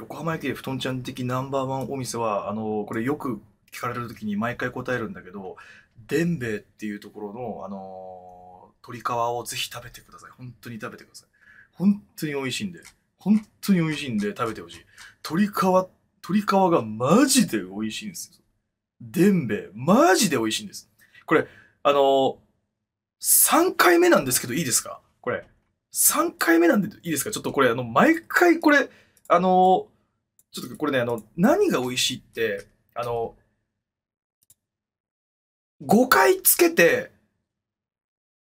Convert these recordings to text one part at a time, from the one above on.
横浜駅で布団ちゃん的ナンバーワンお店は、あの、これよく聞かれるときに毎回答えるんだけど、でんべいっていうところの、あの鶏皮をぜひ食べてください。本当に食べてください。本当に美味しいんで。本当に美味しいんで食べてほしい。鶏皮、鶏皮がマジで美味しいんですよ。でんべい、マジで美味しいんです。これ、あの3回目なんですけどいいですかこれ。3回目なんでいいですかちょっとこれ、あの、毎回これ、あの、ちょっとこれね、あの、何が美味しいって、あの、5回つけて、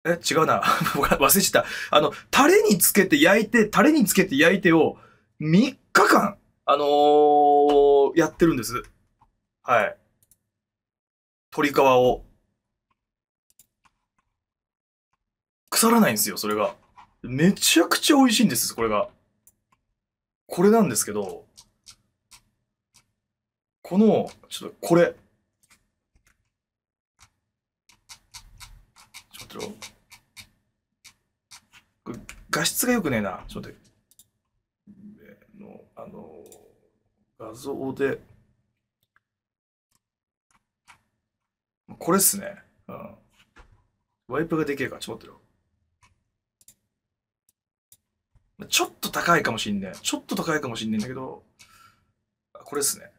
え、違うな。忘れてた。あの、タレにつけて焼いて、タレにつけて焼いてを3日間、あのー、やってるんです。はい。鶏皮を。腐らないんですよ、それが。めちゃくちゃ美味しいんです、これが。これなんですけど、この、ちょっとこれ。ちょっと待ってろ。画質が良くねえな。ちょっと待って。のあの、画像で。これっすね。うん。ワイプができるから、ちょっと待ってよ。ちょっと高いかもしんねえ。ちょっと高いかもしんねんだけど、これっすね。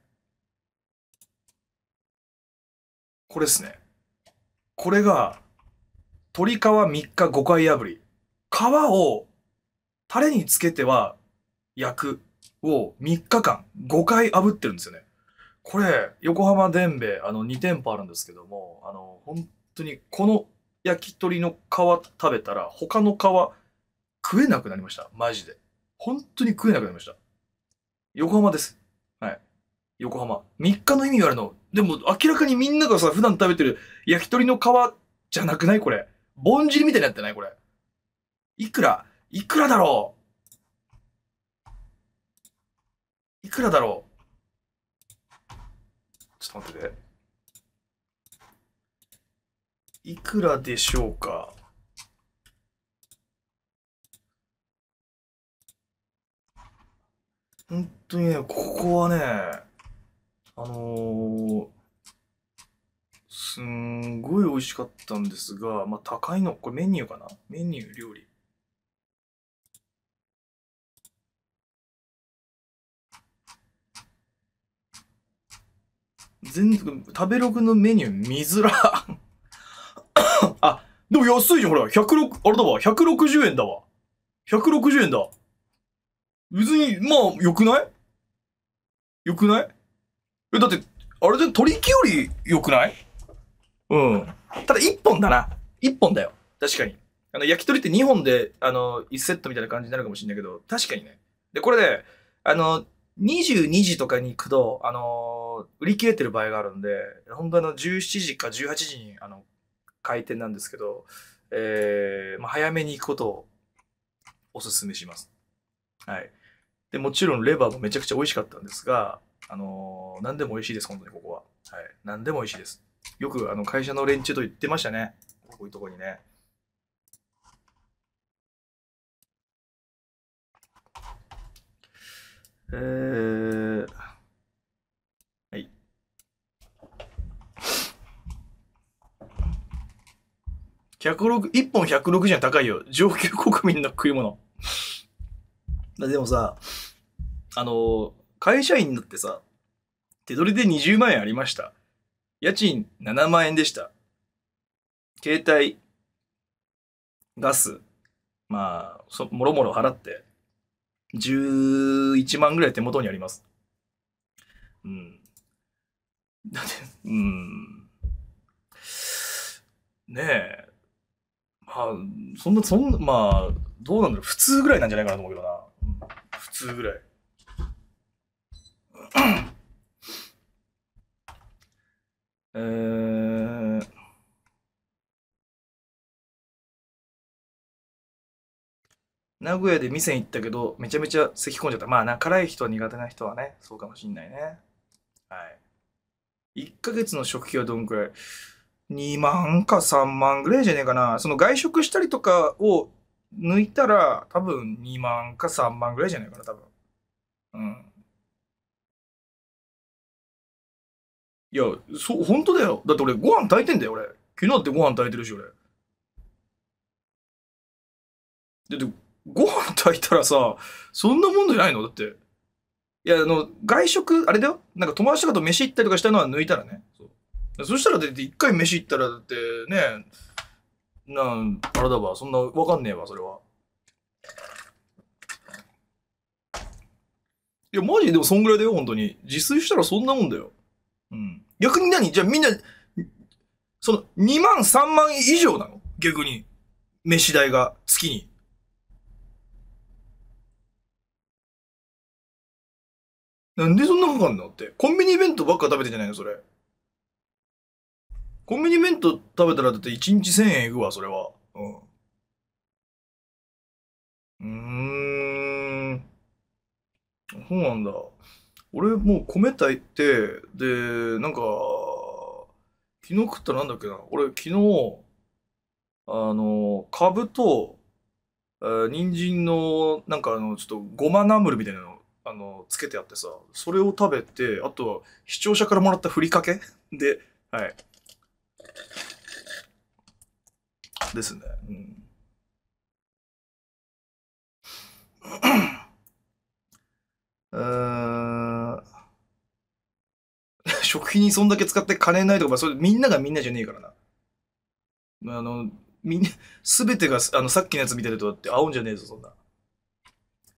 これっすね。これが、鶏皮3日5回炙り。皮を、タレにつけては焼くを3日間5回炙ってるんですよね。これ、横浜でんべあの、2店舗あるんですけども、あの、本当に、この焼き鳥の皮食べたら、他の皮、食えなくなりました。マジで。本当に食えなくなりました。横浜です。はい。横浜。3日の意味があるの。でも明らかにみんながさ、普段食べてる焼き鳥の皮じゃなくないこれ。ぼんじりみたいになってないこれ。いくらいくらだろういくらだろうちょっと待ってて。いくらでしょうか当にね、ここはね、あのー、すんごい美味しかったんですが、まあ、高いの、これメニューかなメニュー、料理。全然、食べログのメニュー見づら。あ、でも安いじゃん、ほら。106、あれだわ。160円だわ。160円だ。別に、まあ、良くないよくないえ、だって、あれで取引きよりよくないうん。ただ1本だな。1本だよ。確かに。あの、焼き鳥って2本で、あの、1セットみたいな感じになるかもしれないけど、確かにね。で、これね、あの、22時とかに行くと、あのー、売り切れてる場合があるんで、本当あの、17時か18時に、あの、開店なんですけど、えー、まあ、早めに行くことをおすすめします。はい。で、もちろんレバーもめちゃくちゃ美味しかったんですが、あのー、何でも美味しいです、本当にここは。はい。何でも美味しいです。よくあの会社の連中と言ってましたね。こういうとこにね。えー、はい。106、1本160円高いよ。上級国民の食い物。でもさ、あの、会社員だってさ、手取りで20万円ありました。家賃7万円でした。携帯、ガス、まあ、そもろもろ払って、11万ぐらい手元にあります。うん。だって、うん。ねえ。まあ、そんな、そんな、まあ、どうなんだろう。普通ぐらいなんじゃないかなと思うけどな。普通ぐらい えー、名古屋で店行ったけど、めちゃめちゃ咳き込んじゃった。まあな、辛い人は苦手な人はね、そうかもしんないね。はい。1ヶ月の食費はどんくらい ?2 万か3万ぐらいじゃねえかな。その外食したりとかを抜いたら多分2万か3万ぐらいじゃないかな、多分。うん。いや、そう、本当だよ。だって俺ご飯炊いてんだよ、俺。昨日だってご飯炊いてるし、俺。だって、ご飯炊いたらさ、そんなもんじゃないのだって。いや、あの、外食、あれだよ。なんか友達とかと飯行ったりとかしたのは抜いたらね。そうそしたら、だって一回飯行ったら、だってね、なんあれだわそんなわかんねえわそれはいやマジでもそんぐらいだよ本当に自炊したらそんなもんだようん逆に何じゃあみんなその2万3万以上なの逆に飯代が月になんでそんなかかんのって。コンビニ弁当ばっか食べてんじゃないのそれ。コンビニ弁当食べたらだって1日1000円いくわ、それは。うん。うーん。そうなんだ。俺もう米炊いて、で、なんか、昨日食ったなんだっけな。俺昨日、あの、かぶと、え人参の、なんかあの、ちょっとごまナムルみたいなの、あの、つけてあってさ、それを食べて、あとは視聴者からもらったふりかけ で、はい。ですね。うん 食費にそんだけ使って金ないとか、それみんながみんなじゃねえからな。あの、みんな、すべてが、あの、さっきのやつ見てるとだって、あおんじゃねえぞ、そんな。